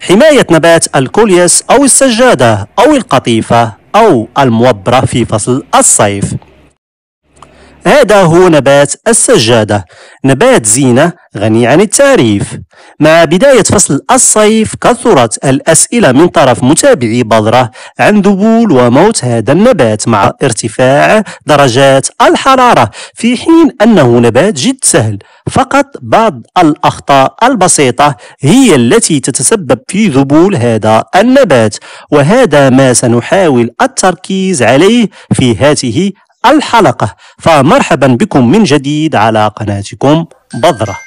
حماية نبات الكوليس أو السجادة أو القطيفة أو الموبرة في فصل الصيف هذا هو نبات السجادة نبات زينة غني عن التعريف مع بداية فصل الصيف كثرت الأسئلة من طرف متابعي بذرة عن ذبول وموت هذا النبات مع ارتفاع درجات الحرارة في حين أنه نبات جد سهل فقط بعض الأخطاء البسيطة هي التي تتسبب في ذبول هذا النبات وهذا ما سنحاول التركيز عليه في هذه الحلقة فمرحبا بكم من جديد على قناتكم بذرة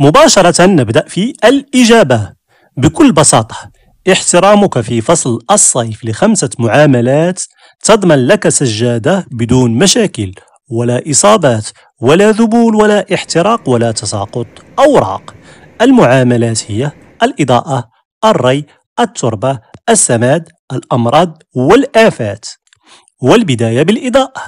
مباشرة نبدأ في الإجابة بكل بساطة احترامك في فصل الصيف لخمسة معاملات تضمن لك سجادة بدون مشاكل ولا إصابات ولا ذبول ولا احتراق ولا تساقط أوراق المعاملات هي الإضاءة الري التربة السماد الأمراض والآفات والبداية بالإضاءة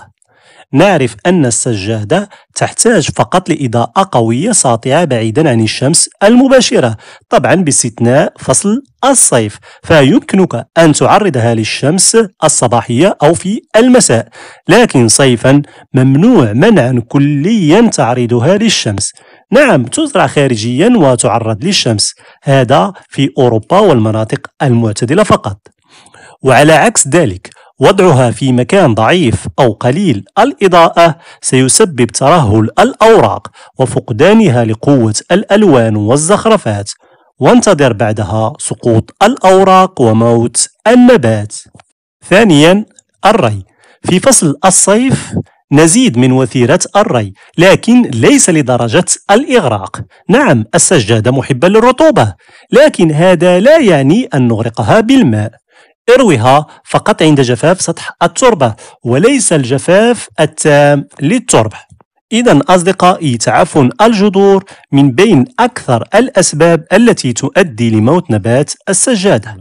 نعرف أن السجادة تحتاج فقط لإضاءة قوية ساطعة بعيدا عن الشمس المباشرة طبعا باستثناء فصل الصيف فيمكنك أن تعرضها للشمس الصباحية أو في المساء لكن صيفا ممنوع منعا كليا تعرضها للشمس نعم تزرع خارجيا وتعرض للشمس هذا في أوروبا والمناطق المعتدلة فقط وعلى عكس ذلك وضعها في مكان ضعيف أو قليل الإضاءة سيسبب ترهل الأوراق وفقدانها لقوة الألوان والزخرفات وانتظر بعدها سقوط الأوراق وموت النبات ثانيا الري في فصل الصيف نزيد من وتيرة الري لكن ليس لدرجة الإغراق نعم السجادة محبة للرطوبة لكن هذا لا يعني أن نغرقها بالماء ارويها فقط عند جفاف سطح التربة وليس الجفاف التام للتربة إذا أصدقائي تعفن الجذور من بين أكثر الأسباب التي تؤدي لموت نبات السجادة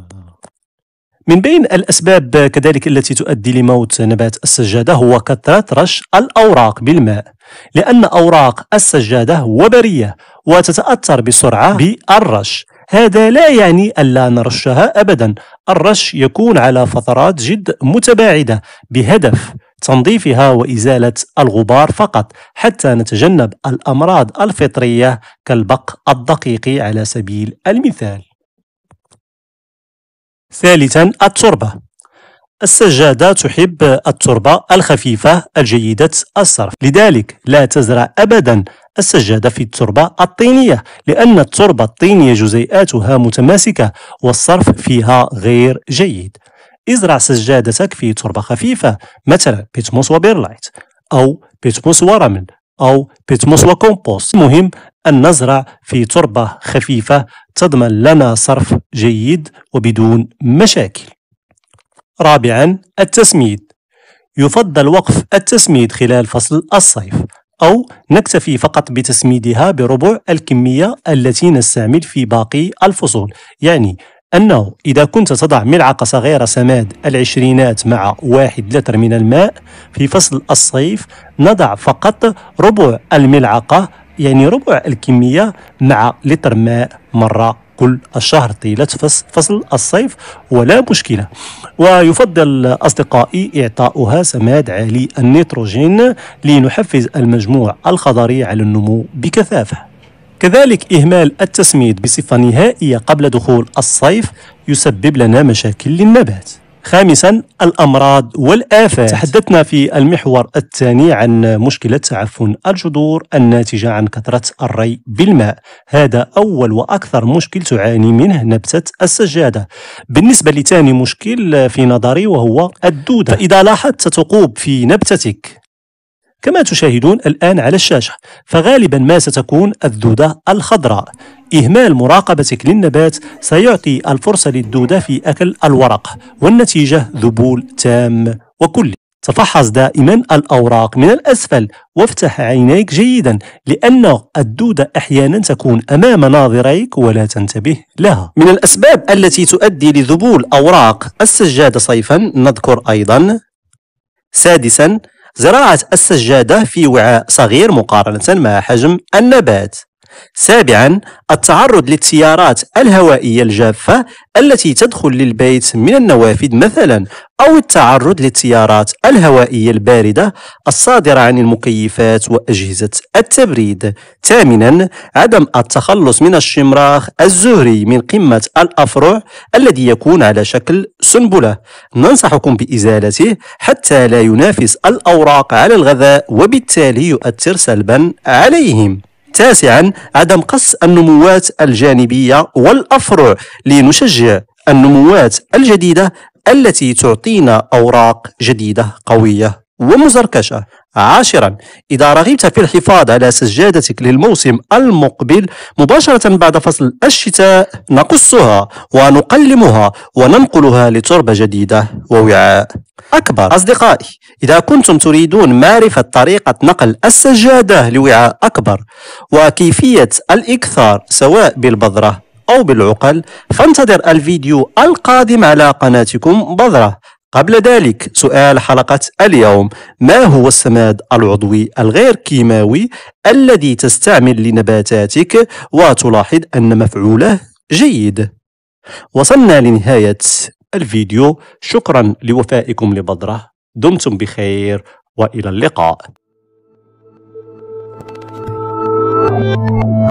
من بين الأسباب كذلك التي تؤدي لموت نبات السجادة هو كثرة رش الأوراق بالماء لأن أوراق السجادة وبرية وتتأثر بسرعة بالرش هذا لا يعني ألا نرشها أبدا الرش يكون على فترات جد متباعدة بهدف تنظيفها وإزالة الغبار فقط حتى نتجنب الأمراض الفطرية كالبق الدقيق على سبيل المثال ثالثا التربة السجادة تحب التربة الخفيفة الجيدة الصرف لذلك لا تزرع أبدا السجادة في التربة الطينية لأن التربة الطينية جزيئاتها متماسكة والصرف فيها غير جيد ازرع سجادتك في تربة خفيفة مثلا بيتموس وبيرلايت أو بيتموس ورمل أو بيتموس وكومبوست المهم أن نزرع في تربة خفيفة تضمن لنا صرف جيد وبدون مشاكل رابعا التسميد يفضل وقف التسميد خلال فصل الصيف أو نكتفي فقط بتسميدها بربع الكمية التي نستعمل في باقي الفصول يعني أنه إذا كنت تضع ملعقة صغيرة سماد العشرينات مع واحد لتر من الماء في فصل الصيف نضع فقط ربع الملعقة يعني ربع الكمية مع لتر ماء مرة كل الشهر طيلة فصل الصيف ولا مشكلة ويفضل أصدقائي إعطاؤها سماد عالي النيتروجين لنحفز المجموع الخضري على النمو بكثافة كذلك إهمال التسميد بصفة نهائية قبل دخول الصيف يسبب لنا مشاكل للنبات خامسا الأمراض والآفات تحدثنا في المحور الثاني عن مشكلة تعفن الجذور الناتجة عن كثرة الري بالماء هذا أول وأكثر مشكل تعاني منه نبتة السجادة بالنسبة لثاني مشكل في نظري وهو الدودة فإذا لاحظت ثقوب في نبتتك كما تشاهدون الآن على الشاشة فغالبا ما ستكون الدودة الخضراء إهمال مراقبة للنبات سيعطي الفرصة للدودة في أكل الورق والنتيجة ذبول تام وكلي تفحص دائما الأوراق من الأسفل وافتح عينيك جيدا لأن الدودة أحيانا تكون أمام ناظريك ولا تنتبه لها من الأسباب التي تؤدي لذبول أوراق السجادة صيفا نذكر أيضا سادسا زراعة السجادة في وعاء صغير مقارنة مع حجم النبات سابعا التعرض للتيارات الهوائية الجافة التي تدخل للبيت من النوافذ مثلا أو التعرض للتيارات الهوائية الباردة الصادرة عن المكيفات وأجهزة التبريد ثامنا عدم التخلص من الشمراخ الزهري من قمة الأفرع الذي يكون على شكل سنبلة ننصحكم بإزالته حتى لا ينافس الأوراق على الغذاء وبالتالي يؤثر سلبا عليهم تاسعا عدم قص النموات الجانبية والأفرع لنشجع النموات الجديدة التي تعطينا أوراق جديدة قوية ومزركشة عاشرا إذا رغبت في الحفاظ على سجادتك للموسم المقبل مباشرة بعد فصل الشتاء نقصها ونقلمها وننقلها لتربة جديدة ووعاء أكبر أصدقائي إذا كنتم تريدون معرفة طريقة نقل السجادة لوعاء أكبر وكيفية الإكثار سواء بالبذرة أو بالعقل فانتظر الفيديو القادم على قناتكم بذرة قبل ذلك سؤال حلقة اليوم ما هو السماد العضوي الغير كيماوي الذي تستعمل لنباتاتك وتلاحظ أن مفعوله جيد وصلنا لنهاية الفيديو شكرا لوفائكم لبذرة دمتم بخير والى اللقاء. thank you